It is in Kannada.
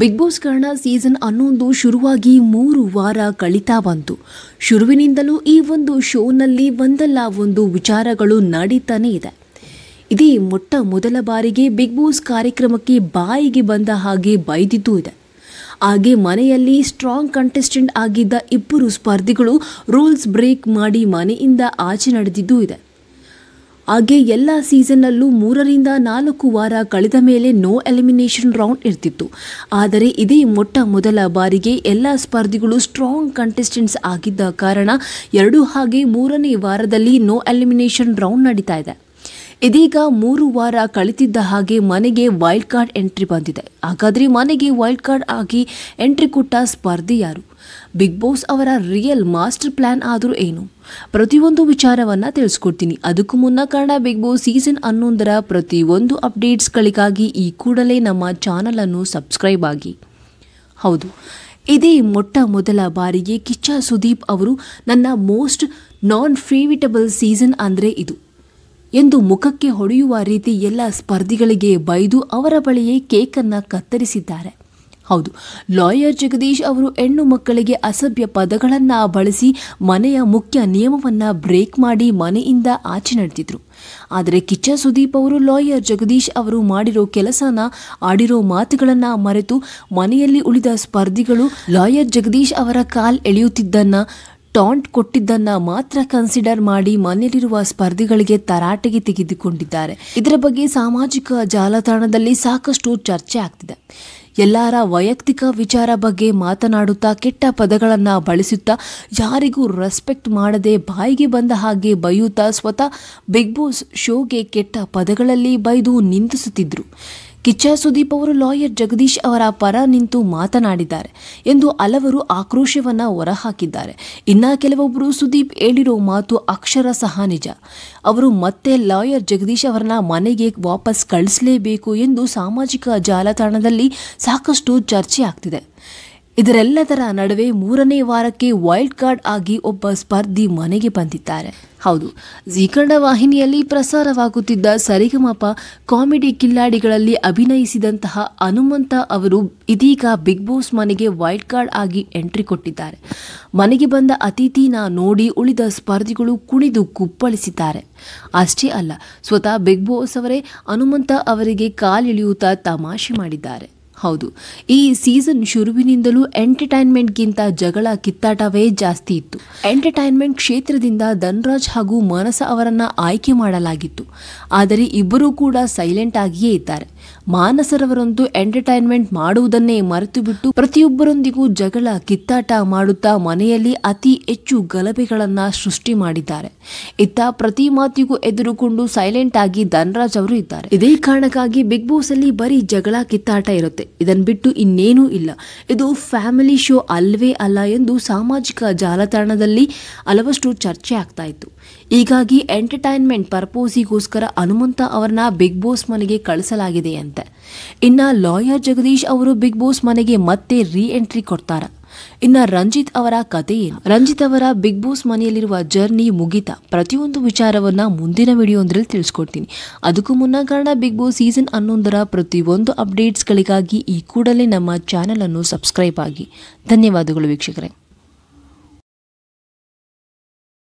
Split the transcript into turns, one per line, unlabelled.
ಬಿಗ್ ಬಾಸ್ ಕನ್ನಡ ಸೀಸನ್ ಹನ್ನೊಂದು ಶುರುವಾಗಿ ಮೂರು ವಾರ ಕಳೀತಾ ಬಂತು ಶುರುವಿನಿಂದಲೂ ಈ ಒಂದು ಶೋನಲ್ಲಿ ಒಂದಲ್ಲ ಒಂದು ವಿಚಾರಗಳು ನಡೀತಾನೇ ಇದೆ ಇದೇ ಮೊಟ್ಟ ಮೊದಲ ಬಾರಿಗೆ ಬಿಗ್ ಬಾಸ್ ಕಾರ್ಯಕ್ರಮಕ್ಕೆ ಬಾಯಿಗೆ ಬಂದ ಹಾಗೆ ಬೈದಿದ್ದೂ ಇದೆ ಹಾಗೆ ಮನೆಯಲ್ಲಿ ಸ್ಟ್ರಾಂಗ್ ಕಂಟೆಸ್ಟೆಂಟ್ ಆಗಿದ್ದ ಇಬ್ಬರು ಸ್ಪರ್ಧಿಗಳು ರೂಲ್ಸ್ ಬ್ರೇಕ್ ಮಾಡಿ ಮನೆಯಿಂದ ಆಚೆ ನಡೆದಿದ್ದೂ ಇದೆ ಹಾಗೆ ಎಲ್ಲ ಸೀಸನ್ನಲ್ಲೂ ಮೂರರಿಂದ ನಾಲ್ಕು ವಾರ ಕಳೆದ ಮೇಲೆ ನೋ ಎಲಿಮಿನೇಷನ್ ರೌಂಡ್ ಇರ್ತಿತ್ತು ಆದರೆ ಇದೇ ಮೊಟ್ಟ ಮೊದಲ ಬಾರಿಗೆ ಎಲ್ಲ ಸ್ಪರ್ಧಿಗಳು ಸ್ಟ್ರಾಂಗ್ ಕಂಟೆಸ್ಟೆಂಟ್ಸ್ ಆಗಿದ್ದ ಕಾರಣ ಎರಡು ಹಾಗೆ ಮೂರನೇ ವಾರದಲ್ಲಿ ನೋ ಎಲಿಮಿನೇಷನ್ ರೌಂಡ್ ನಡೀತಾ ಇದೆ ಇದೀಗ ಮೂರು ವಾರ ಕಳಿತಿದ್ದ ಹಾಗೆ ಮನೆಗೆ ವೈಲ್ಡ್ ಕಾರ್ಡ್ ಎಂಟ್ರಿ ಬಂದಿದೆ ಹಾಗಾದರೆ ಮನೆಗೆ ವೈಲ್ಡ್ ಕಾರ್ಡ್ ಆಗಿ ಎಂಟ್ರಿ ಕೊಟ್ಟ ಸ್ಪರ್ಧಿ ಯಾರು ಬಿಗ್ ಬಾಸ್ ಅವರ ರಿಯಲ್ ಮಾಸ್ಟರ್ ಪ್ಲ್ಯಾನ್ ಆದರೂ ಏನು ಪ್ರತಿಯೊಂದು ವಿಚಾರವನ್ನು ತಿಳಿಸ್ಕೊಡ್ತೀನಿ ಅದಕ್ಕೂ ಮುನ್ನ ಕಾರಣ ಬಿಗ್ ಬಾಸ್ ಸೀಸನ್ ಹನ್ನೊಂದರ ಪ್ರತಿಯೊಂದು ಅಪ್ಡೇಟ್ಸ್ಗಳಿಗಾಗಿ ಈ ಕೂಡಲೇ ನಮ್ಮ ಚಾನಲನ್ನು ಸಬ್ಸ್ಕ್ರೈಬ್ ಆಗಿ ಹೌದು ಇದೇ ಮೊಟ್ಟ ಮೊದಲ ಬಾರಿಗೆ ಕಿಚ್ಚ ಸುದೀಪ್ ಅವರು ನನ್ನ ಮೋಸ್ಟ್ ನಾನ್ ಫೇವಿಟಬಲ್ ಸೀಸನ್ ಅಂದರೆ ಇದು ಎಂದು ಮುಖಕ್ಕೆ ಹೊಡೆಯುವ ರೀತಿ ಎಲ್ಲ ಸ್ಪರ್ಧಿಗಳಿಗೆ ಬೈದು ಅವರ ಬಳಿಯೇ ಕೇಕನ್ನು ಕತ್ತರಿಸಿದ್ದಾರೆ ಹೌದು ಲಾಯರ್ ಜಗದೀಶ್ ಅವರು ಹೆಣ್ಣು ಮಕ್ಕಳಿಗೆ ಅಸಭ್ಯ ಪದಗಳನ್ನು ಬಳಸಿ ಮನೆಯ ಮುಖ್ಯ ನಿಯಮವನ್ನು ಬ್ರೇಕ್ ಮಾಡಿ ಮನೆಯಿಂದ ಆಚೆ ನಡೆದಿದ್ರು ಆದರೆ ಕಿಚ್ಚ ಸುದೀಪ್ ಅವರು ಲಾಯರ್ ಜಗದೀಶ್ ಅವರು ಮಾಡಿರೋ ಕೆಲಸನ ಆಡಿರೋ ಮಾತುಗಳನ್ನು ಮರೆತು ಮನೆಯಲ್ಲಿ ಉಳಿದ ಸ್ಪರ್ಧಿಗಳು ಲಾಯರ್ ಜಗದೀಶ್ ಅವರ ಕಾಲ್ ಎಳೆಯುತ್ತಿದ್ದನ್ನ ಟಾಂಟ್ ಕೊಟ್ಟಿದ್ದನ್ನ ಮಾತ್ರ ಕನ್ಸಿಡರ್ ಮಾಡಿ ಮನೆಯಲ್ಲಿರುವ ಸ್ಪರ್ಧಿಗಳಿಗೆ ತರಾಟೆಗೆ ತೆಗೆದುಕೊಂಡಿದ್ದಾರೆ ಇದರ ಬಗ್ಗೆ ಸಾಮಾಜಿಕ ಜಾಲತಾಣದಲ್ಲಿ ಸಾಕಷ್ಟು ಚರ್ಚೆ ಆಗ್ತಿದೆ ಎಲ್ಲರ ವೈಯಕ್ತಿಕ ವಿಚಾರ ಬಗ್ಗೆ ಮಾತನಾಡುತ್ತಾ ಕೆಟ್ಟ ಪದಗಳನ್ನು ಬಳಸುತ್ತಾ ಯಾರಿಗೂ ರೆಸ್ಪೆಕ್ಟ್ ಮಾಡದೆ ಬಾಯಿಗೆ ಬಂದ ಹಾಗೆ ಬೈಯುತ್ತಾ ಸ್ವತಃ ಬಿಗ್ ಬಾಸ್ ಶೋಗೆ ಕೆಟ್ಟ ಪದಗಳಲ್ಲಿ ಬೈದು ನಿಂದಿಸುತ್ತಿದ್ದರು ಕಿಚ್ಚ ಸುದೀಪ್ ಅವರು ಲಾಯರ್ ಜಗದೀಶ್ ಅವರ ಪರ ನಿಂತು ಮಾತನಾಡಿದ್ದಾರೆ ಎಂದು ಹಲವರು ಆಕ್ರೋಶವನ್ನ ಹೊರಹಾಕಿದ್ದಾರೆ ಇನ್ನ ಕೆಲವೊಬ್ಬರು ಸುದೀಪ್ ಹೇಳಿರೋ ಮಾತು ಅಕ್ಷರ ಸಹ ನಿಜ ಅವರು ಮತ್ತೆ ಲಾಯರ್ ಜಗದೀಶ್ ಅವರನ್ನ ಮನೆಗೆ ವಾಪಸ್ ಕಳಿಸಲೇಬೇಕು ಎಂದು ಸಾಮಾಜಿಕ ಜಾಲತಾಣದಲ್ಲಿ ಸಾಕಷ್ಟು ಚರ್ಚೆ ಆಗ್ತಿದೆ ಇದರೆಲ್ಲದರ ನಡುವೆ ಮೂರನೇ ವಾರಕ್ಕೆ ವೈಲ್ಡ್ ಕಾರ್ಡ್ ಆಗಿ ಒಬ್ಬ ಸ್ಪರ್ಧಿ ಮನೆಗೆ ಬಂದಿದ್ದಾರೆ ಹೌದು ಜೀ ಕನ್ನಡ ವಾಹಿನಿಯಲ್ಲಿ ಪ್ರಸಾರವಾಗುತ್ತಿದ್ದ ಸರಿಗಮಪ ಕಾಮಿಡಿ ಕಿಲ್ಲಾಡಿಗಳಲ್ಲಿ ಅಭಿನಯಿಸಿದಂತಹ ಹನುಮಂತ ಅವರು ಇದೀಗ ಬಿಗ್ ಬಾಸ್ ಮನೆಗೆ ವೈಲ್ಡ್ ಕಾರ್ಡ್ ಆಗಿ ಎಂಟ್ರಿ ಕೊಟ್ಟಿದ್ದಾರೆ ಮನೆಗೆ ಬಂದ ಅತಿಥಿನ ನೋಡಿ ಉಳಿದ ಸ್ಪರ್ಧಿಗಳು ಕುಣಿದು ಕುಪ್ಪಳಿಸಿದ್ದಾರೆ ಅಷ್ಟೇ ಅಲ್ಲ ಸ್ವತಃ ಬಿಗ್ ಬಾಸ್ ಅವರೇ ಹನುಮಂತ ಅವರಿಗೆ ಕಾಲಿಳಿಯುತ್ತಾ ತಮಾಷೆ ಮಾಡಿದ್ದಾರೆ ಹೌದು ಈ ಸೀಸನ್ ಶುರುವಿನಿಂದಲೂ ಎಂಟರ್ಟೈನ್ಮೆಂಟ್ಗಿಂತ ಜಗಳ ಕಿತ್ತಾಟವೇ ಜಾಸ್ತಿ ಇತ್ತು ಎಂಟರ್ಟೈನ್ಮೆಂಟ್ ಕ್ಷೇತ್ರದಿಂದ ಧನ್ರಾಜ್ ಹಾಗೂ ಮಾನಸ ಅವರನ್ನ ಆಯ್ಕೆ ಮಾಡಲಾಗಿತ್ತು ಆದರೆ ಇಬ್ಬರೂ ಕೂಡ ಸೈಲೆಂಟ್ ಆಗಿಯೇ ಇದ್ದಾರೆ ಮಾನಸರವರಂತೂ ಎಂಟರ್ಟೈನ್ಮೆಂಟ್ ಮಾಡುವುದನ್ನೇ ಮರೆತು ಬಿಟ್ಟು ಪ್ರತಿಯೊಬ್ಬರೊಂದಿಗೂ ಜಗಳ ಕಿತ್ತಾಟ ಮಾಡುತ್ತಾ ಮನೆಯಲ್ಲಿ ಅತಿ ಹೆಚ್ಚು ಗಲಭೆಗಳನ್ನು ಸೃಷ್ಟಿ ಮಾಡಿದ್ದಾರೆ ಇತ್ತ ಪ್ರತಿ ಮಾತಿಗೂ ಎದುರುಕೊಂಡು ಸೈಲೆಂಟ್ ಆಗಿ ಧನ್ರಾಜ್ ಅವರು ಇದ್ದಾರೆ ಇದೇ ಕಾರಣಕ್ಕಾಗಿ ಬಿಗ್ ಬಾಸ್ ಅಲ್ಲಿ ಬರೀ ಜಗಳ ಕಿತ್ತಾಟ ಇರುತ್ತೆ ಇದನ್ನು ಬಿಟ್ಟು ಇನ್ನೇನೂ ಇಲ್ಲ ಇದು ಫ್ಯಾಮಿಲಿ ಶೋ ಅಲ್ವೇ ಅಲ್ಲ ಎಂದು ಸಾಮಾಜಿಕ ಜಾಲತಾಣದಲ್ಲಿ ಹಲವಷ್ಟು ಚರ್ಚೆ ಆಗ್ತಾ ಇತ್ತು ಹೀಗಾಗಿ ಎಂಟರ್ಟೈನ್ಮೆಂಟ್ ಪರ್ಪೋಸಿಗೋಸ್ಕರ ಹನುಮಂತ ಅವರನ್ನ ಬಿಗ್ ಬಾಸ್ ಮನೆಗೆ ಕಳಿಸಲಾಗಿದೆ ಅಂತೆ ಇನ್ನು ಲಾಯರ್ ಜಗದೀಶ್ ಅವರು ಬಿಗ್ ಬಾಸ್ ಮನೆಗೆ ಮತ್ತೆ ರೀಎಂಟ್ರಿ ಎಂಟ್ರಿ ಕೊಡ್ತಾರೆ ಇನ್ನು ರಂಜಿತ್ ಅವರ ಕತೆ ರಂಜಿತ್ ಅವರ ಬಿಗ್ ಬಾಸ್ ಮನೆಯಲ್ಲಿರುವ ಜರ್ನಿ ಮುಗಿತ ಪ್ರತಿಯೊಂದು ವಿಚಾರವನ್ನು ಮುಂದಿನ ವಿಡಿಯೋಂದ್ರಲ್ಲಿ ತಿಳಿಸ್ಕೊಡ್ತೀನಿ ಅದಕ್ಕೂ ಮುನ್ನ ಕಾರಣ ಬಿಗ್ ಬಾಸ್ ಸೀಸನ್ ಹನ್ನೊಂದರ ಪ್ರತಿಯೊಂದು ಅಪ್ಡೇಟ್ಸ್ಗಳಿಗಾಗಿ ಈ ಕೂಡಲೇ ನಮ್ಮ ಅನ್ನು ಸಬ್ಸ್ಕ್ರೈಬ್ ಆಗಿ ಧನ್ಯವಾದಗಳು ವೀಕ್ಷಕರೇ